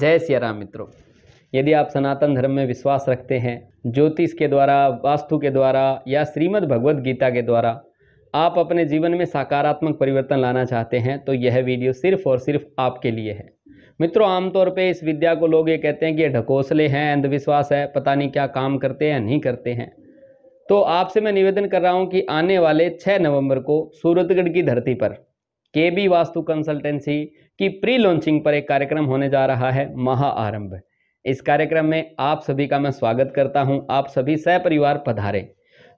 जय सिया राम मित्रों यदि आप सनातन धर्म में विश्वास रखते हैं ज्योतिष के द्वारा वास्तु के द्वारा या श्रीमद् भगवद गीता के द्वारा आप अपने जीवन में सकारात्मक परिवर्तन लाना चाहते हैं तो यह वीडियो सिर्फ और सिर्फ आपके लिए है मित्रों आमतौर पर इस विद्या को लोग ये कहते हैं कि ये ढकोसले हैं अंधविश्वास है पता नहीं क्या काम करते हैं नहीं करते हैं तो आपसे मैं निवेदन कर रहा हूँ कि आने वाले छः नवंबर को सूरतगढ़ की धरती पर के बी वास्तु कंसल्टेंसी की प्री लॉन्चिंग पर एक कार्यक्रम होने जा रहा है महाआरंभ इस कार्यक्रम में आप सभी का मैं स्वागत करता हूं आप सभी सपरिवार पधारे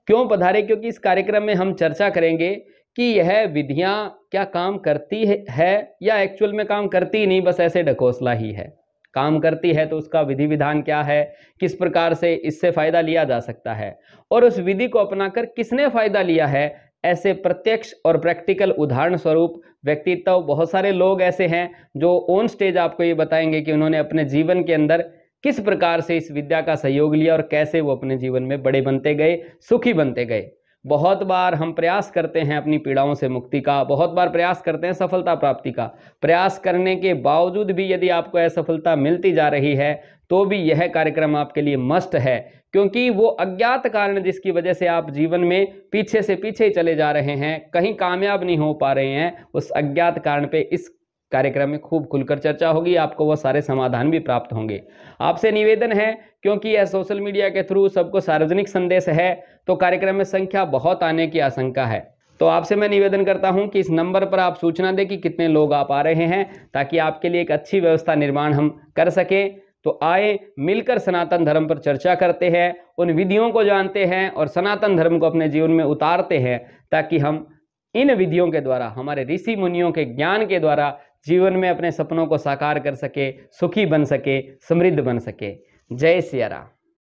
क्यों पधारे क्योंकि इस कार्यक्रम में हम चर्चा करेंगे कि यह विधियां क्या काम करती है या एक्चुअल में काम करती नहीं बस ऐसे ढकोसला ही है काम करती है तो उसका विधि विधान क्या है किस प्रकार से इससे फ़ायदा लिया जा सकता है और उस विधि को अपनाकर किसने फ़ायदा लिया है ऐसे प्रत्यक्ष और प्रैक्टिकल उदाहरण स्वरूप व्यक्तित्व तो बहुत सारे लोग ऐसे हैं जो ऑन स्टेज आपको ये बताएंगे कि उन्होंने अपने जीवन के अंदर किस प्रकार से इस विद्या का सहयोग लिया और कैसे वो अपने जीवन में बड़े बनते गए सुखी बनते गए बहुत बार हम प्रयास करते हैं अपनी पीड़ाओं से मुक्ति का बहुत बार प्रयास करते हैं सफलता प्राप्ति का प्रयास करने के बावजूद भी यदि आपको असफलता मिलती जा रही है तो भी यह कार्यक्रम आपके लिए मस्ट है क्योंकि वो अज्ञात कारण जिसकी वजह से आप जीवन में पीछे से पीछे चले जा रहे हैं कहीं कामयाब नहीं हो पा रहे हैं उस अज्ञात कारण पे इस कार्यक्रम में खूब खुलकर चर्चा होगी आपको वह सारे समाधान भी प्राप्त होंगे आपसे निवेदन है क्योंकि यह सोशल मीडिया के थ्रू सबको सार्वजनिक संदेश है तो कार्यक्रम में संख्या बहुत आने की आशंका है तो आपसे मैं निवेदन करता हूं कि इस नंबर पर आप सूचना दें कि कितने लोग आप आ रहे हैं ताकि आपके लिए एक अच्छी व्यवस्था निर्माण हम कर सकें तो आए मिलकर सनातन धर्म पर चर्चा करते हैं उन विधियों को जानते हैं और सनातन धर्म को अपने जीवन में उतारते हैं ताकि हम इन विधियों के द्वारा हमारे ऋषि मुनियों के ज्ञान के द्वारा जीवन में अपने सपनों को साकार कर सके सुखी बन सके समृद्ध बन सके जय सियारा